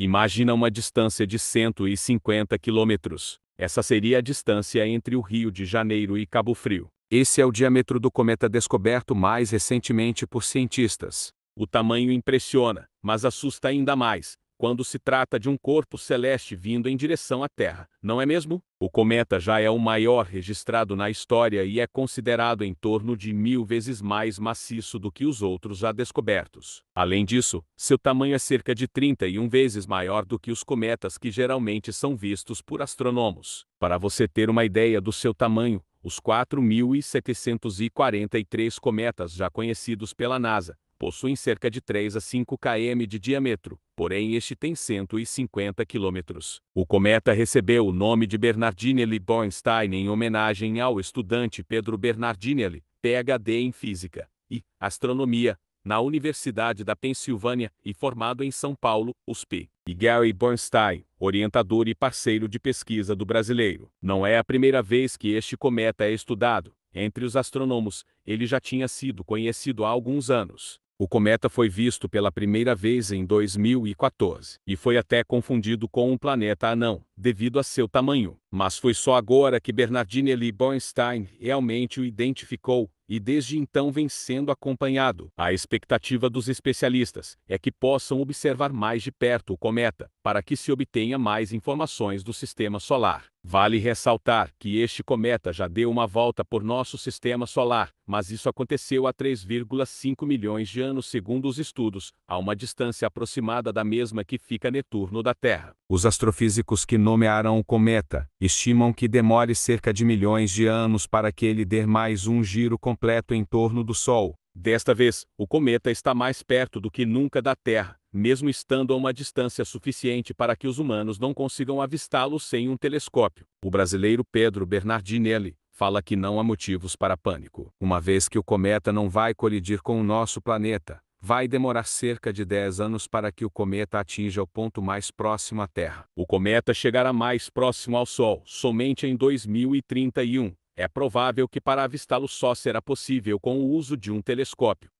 Imagina uma distância de 150 quilômetros. Essa seria a distância entre o Rio de Janeiro e Cabo Frio. Esse é o diâmetro do cometa descoberto mais recentemente por cientistas. O tamanho impressiona, mas assusta ainda mais, quando se trata de um corpo celeste vindo em direção à Terra, não é mesmo? O cometa já é o maior registrado na história e é considerado em torno de mil vezes mais maciço do que os outros já descobertos. Além disso, seu tamanho é cerca de 31 vezes maior do que os cometas que geralmente são vistos por astrônomos. Para você ter uma ideia do seu tamanho, os 4.743 cometas já conhecidos pela NASA possuem cerca de 3 a 5 km de diâmetro, porém este tem 150 km. O cometa recebeu o nome de Bernardinelli Bornstein em homenagem ao estudante Pedro Bernardinelli, PhD em Física e Astronomia, na Universidade da Pensilvânia e formado em São Paulo, USP. E Gary Bornstein, orientador e parceiro de pesquisa do brasileiro. Não é a primeira vez que este cometa é estudado. Entre os astrônomos, ele já tinha sido conhecido há alguns anos. O cometa foi visto pela primeira vez em 2014 e foi até confundido com um planeta anão, devido a seu tamanho. Mas foi só agora que Lee Bornstein realmente o identificou, e desde então vem sendo acompanhado. A expectativa dos especialistas é que possam observar mais de perto o cometa, para que se obtenha mais informações do sistema solar. Vale ressaltar que este cometa já deu uma volta por nosso sistema solar, mas isso aconteceu há 3,5 milhões de anos, segundo os estudos, a uma distância aproximada da mesma que fica Netuno da Terra. Os astrofísicos que nomearam o cometa estimam que demore cerca de milhões de anos para que ele dê mais um giro completo em torno do Sol. Desta vez, o cometa está mais perto do que nunca da Terra, mesmo estando a uma distância suficiente para que os humanos não consigam avistá-lo sem um telescópio. O brasileiro Pedro Bernardinelli fala que não há motivos para pânico, uma vez que o cometa não vai colidir com o nosso planeta. Vai demorar cerca de 10 anos para que o cometa atinja o ponto mais próximo à Terra. O cometa chegará mais próximo ao Sol somente em 2031. É provável que para avistá-lo só será possível com o uso de um telescópio.